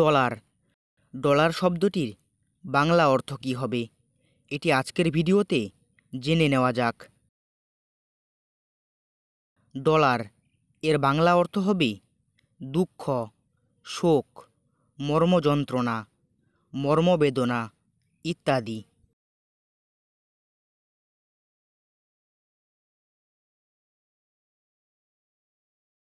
dollar dollar শব্দটির বাংলা অর্থ কী হবে এটি আজকের ভিডিওতে জেনে নেওয়া যাক ডলার এর বাংলা অর্থ হবে দুঃখ শোক মর্মযন্ত্রণা মর্মবেদনা ইত্যাদি